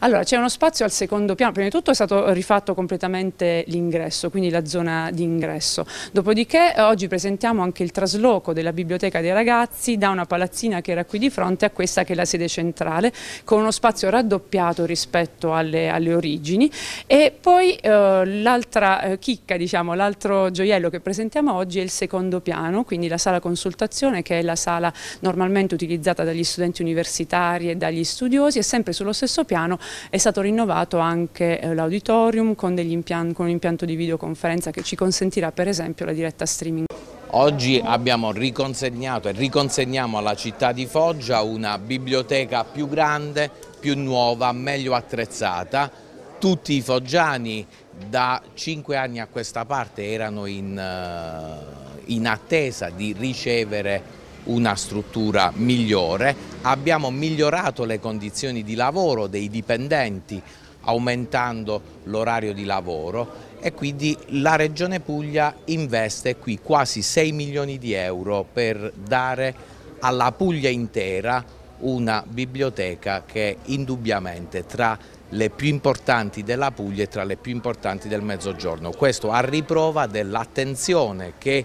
Allora, c'è uno spazio al secondo piano, prima di tutto è stato rifatto completamente l'ingresso, quindi la zona di ingresso. Dopodiché eh, oggi presentiamo anche il trasloco della biblioteca dei ragazzi da una palazzina che era qui di fronte a questa che è la sede centrale, con uno spazio raddoppiato rispetto alle, alle origini. E poi eh, l'altra eh, chicca, diciamo, l'altro gioiello che presentiamo oggi è il secondo piano, quindi la sala consultazione che è la sala normalmente utilizzata dagli studenti universitari e dagli studiosi e sempre sullo stesso piano è stato rinnovato anche eh, l'auditorium con, con un impianto di videoconferenza che ci consentirà per esempio la diretta streaming. Oggi abbiamo riconsegnato e riconsegniamo alla città di Foggia una biblioteca più grande, più nuova, meglio attrezzata. Tutti i foggiani da cinque anni a questa parte erano in, eh, in attesa di ricevere una struttura migliore, abbiamo migliorato le condizioni di lavoro dei dipendenti aumentando l'orario di lavoro e quindi la Regione Puglia investe qui quasi 6 milioni di euro per dare alla Puglia intera una biblioteca che è indubbiamente tra le più importanti della Puglia e tra le più importanti del Mezzogiorno. Questo a riprova dell'attenzione che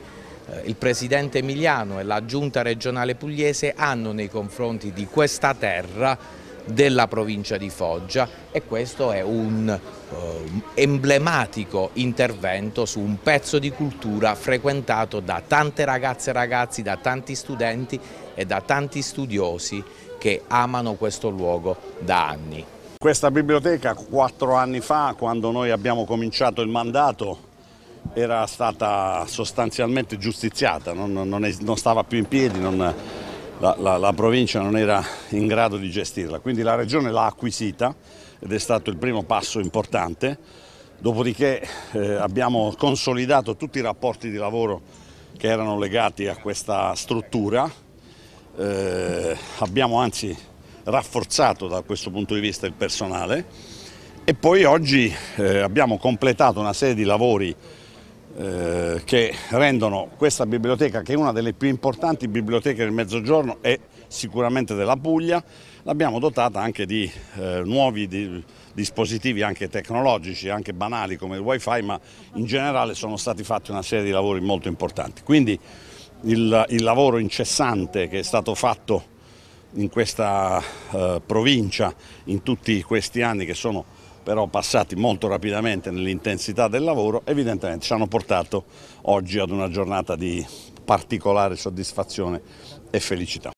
eh, il Presidente Emiliano e la Giunta regionale pugliese hanno nei confronti di questa terra della provincia di Foggia e questo è un eh, emblematico intervento su un pezzo di cultura frequentato da tante ragazze e ragazzi, da tanti studenti e da tanti studiosi che amano questo luogo da anni. Questa biblioteca quattro anni fa, quando noi abbiamo cominciato il mandato, era stata sostanzialmente giustiziata, non, non, è, non stava più in piedi, non, la, la, la, provincia non era in grado di gestirla, quindi la regione l'ha acquisita ed è stato il primo passo importante, dopodiché eh, abbiamo consolidato tutti i rapporti di lavoro che erano legati a questa struttura, eh, abbiamo anzi rafforzato da questo punto di vista il personale e poi oggi eh, abbiamo completato una serie di lavori eh, che rendono questa biblioteca, che è una delle più importanti biblioteche del Mezzogiorno e sicuramente della Puglia, l'abbiamo dotata anche di eh, nuovi di, dispositivi anche tecnologici, anche banali come il wifi, ma in generale sono stati fatti una serie di lavori molto importanti. Quindi il, il lavoro incessante che è stato fatto in questa eh, provincia in tutti questi anni che sono però passati molto rapidamente nell'intensità del lavoro, evidentemente ci hanno portato oggi ad una giornata di particolare soddisfazione e felicità.